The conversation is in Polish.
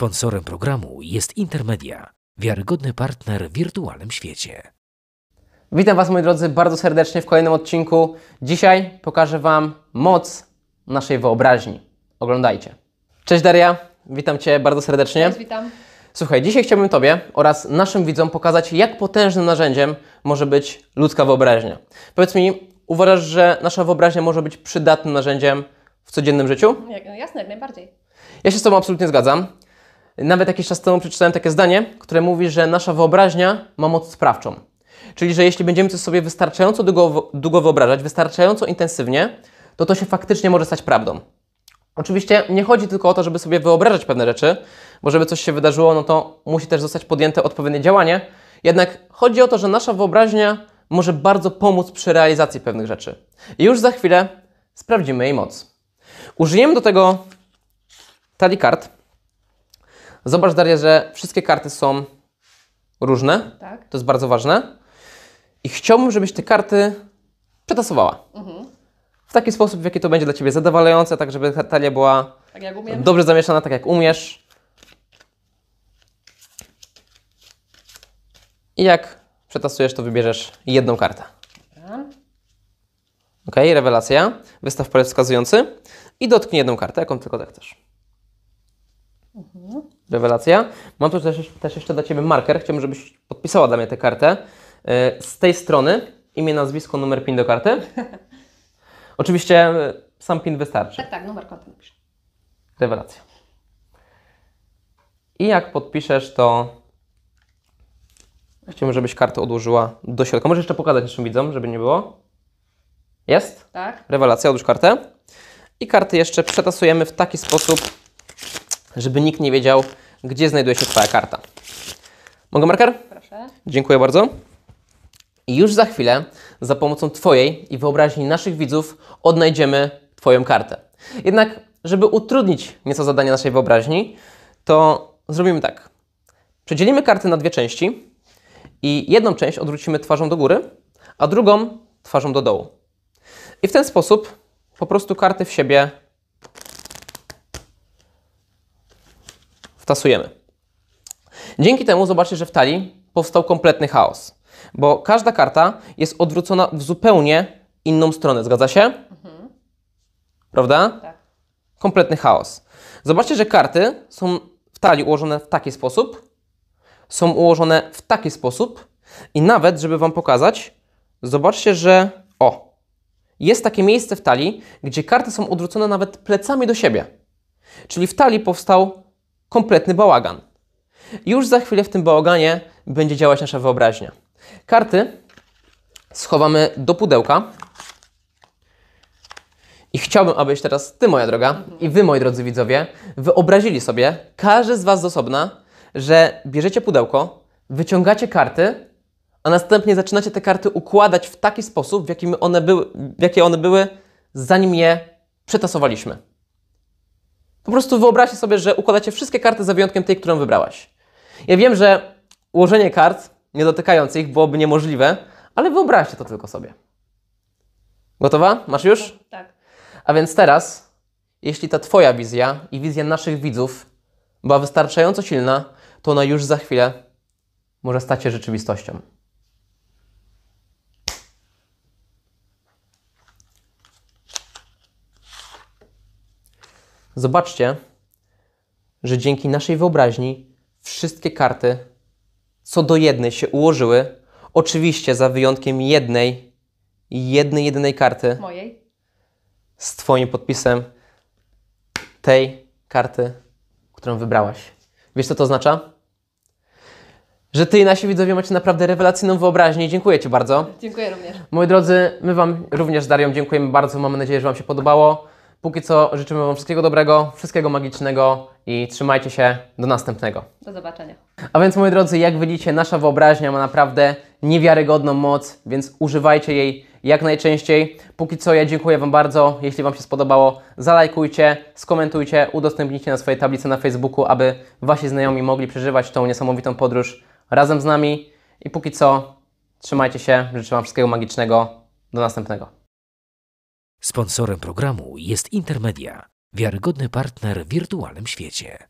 Sponsorem programu jest Intermedia, wiarygodny partner w wirtualnym świecie. Witam Was, moi drodzy, bardzo serdecznie w kolejnym odcinku. Dzisiaj pokażę Wam moc naszej wyobraźni. Oglądajcie. Cześć Daria, witam Cię bardzo serdecznie. Cześć, witam. Słuchaj, dzisiaj chciałbym Tobie oraz naszym widzom pokazać, jak potężnym narzędziem może być ludzka wyobraźnia. Powiedz mi, uważasz, że nasza wyobraźnia może być przydatnym narzędziem w codziennym życiu? Jak, jasne, jak najbardziej. Ja się z Tobą absolutnie zgadzam. Nawet jakiś czas temu przeczytałem takie zdanie, które mówi, że nasza wyobraźnia ma moc sprawczą. Czyli, że jeśli będziemy coś sobie wystarczająco długo, długo wyobrażać, wystarczająco intensywnie, to to się faktycznie może stać prawdą. Oczywiście nie chodzi tylko o to, żeby sobie wyobrażać pewne rzeczy, bo żeby coś się wydarzyło, no to musi też zostać podjęte odpowiednie działanie. Jednak chodzi o to, że nasza wyobraźnia może bardzo pomóc przy realizacji pewnych rzeczy. I już za chwilę sprawdzimy jej moc. Użyjemy do tego talii kart. Zobacz, Daria, że wszystkie karty są różne. Tak. To jest bardzo ważne. I chciałbym, żebyś te karty przetasowała. Mhm. W taki sposób, w jaki to będzie dla Ciebie zadowalające, tak żeby talia była tak dobrze zamieszana, tak jak umiesz. I jak przetasujesz, to wybierzesz jedną kartę. Ok, rewelacja. Wystaw palec wskazujący i dotknij jedną kartę, jaką tylko chcesz. Mhm. Rewelacja. Mam tu też, też jeszcze dla Ciebie marker. Chciałbym, żebyś podpisała dla mnie tę kartę. E, z tej strony imię, nazwisko, numer PIN do karty. Oczywiście e, sam PIN wystarczy. Tak, tak, numer konta napiszę. Rewelacja. I jak podpiszesz, to chciałbym, żebyś kartę odłożyła do środka. Możesz jeszcze pokazać naszym widzom, żeby nie było. Jest? Tak. Rewelacja, odłóż kartę. I karty jeszcze przetasujemy w taki sposób, żeby nikt nie wiedział, gdzie znajduje się Twoja karta. Mogę marker? Proszę. Dziękuję bardzo. I już za chwilę, za pomocą Twojej i wyobraźni naszych widzów, odnajdziemy Twoją kartę. Jednak, żeby utrudnić nieco zadanie naszej wyobraźni, to zrobimy tak. Przedzielimy karty na dwie części i jedną część odwrócimy twarzą do góry, a drugą twarzą do dołu. I w ten sposób po prostu karty w siebie stasujemy. Dzięki temu zobaczycie, że w talii powstał kompletny chaos, bo każda karta jest odwrócona w zupełnie inną stronę, zgadza się? Mhm. Prawda? Tak. Kompletny chaos. Zobaczcie, że karty są w talii ułożone w taki sposób, są ułożone w taki sposób i nawet, żeby Wam pokazać, zobaczcie, że o, jest takie miejsce w talii, gdzie karty są odwrócone nawet plecami do siebie. Czyli w talii powstał kompletny bałagan. Już za chwilę w tym bałaganie będzie działać nasza wyobraźnia. Karty schowamy do pudełka. I chciałbym, abyś teraz ty, moja droga, i wy, moi drodzy widzowie, wyobrazili sobie, każdy z was z osobna, że bierzecie pudełko, wyciągacie karty, a następnie zaczynacie te karty układać w taki sposób, w jakim one były, jakie one były, zanim je przetasowaliśmy. Po prostu wyobraźcie sobie, że układacie wszystkie karty za wyjątkiem tej, którą wybrałaś. Ja wiem, że ułożenie kart, nie dotykając ich, byłoby niemożliwe, ale wyobraźcie to tylko sobie. Gotowa? Masz już? Tak, tak. A więc teraz, jeśli ta Twoja wizja i wizja naszych widzów była wystarczająco silna, to ona już za chwilę może stać się rzeczywistością. Zobaczcie, że dzięki naszej wyobraźni wszystkie karty co do jednej się ułożyły. Oczywiście za wyjątkiem jednej, jednej, jedynej karty. Mojej. Z Twoim podpisem tej karty, którą wybrałaś. Wiesz, co to oznacza? że Ty i nasi widzowie macie naprawdę rewelacyjną wyobraźnię. Dziękuję Ci bardzo. Dziękuję również. Moi drodzy, my Wam również z Darią dziękujemy bardzo. Mamy nadzieję, że Wam się podobało. Póki co życzymy Wam wszystkiego dobrego, wszystkiego magicznego i trzymajcie się do następnego. Do zobaczenia. A więc moi drodzy, jak widzicie, nasza wyobraźnia ma naprawdę niewiarygodną moc, więc używajcie jej jak najczęściej. Póki co ja dziękuję Wam bardzo. Jeśli Wam się spodobało, zalajkujcie, skomentujcie, udostępnijcie na swojej tablicy na Facebooku, aby Wasi znajomi mogli przeżywać tą niesamowitą podróż razem z nami. I póki co, trzymajcie się. Życzę Wam wszystkiego magicznego. Do następnego. Sponsorem programu jest Intermedia, wiarygodny partner w wirtualnym świecie.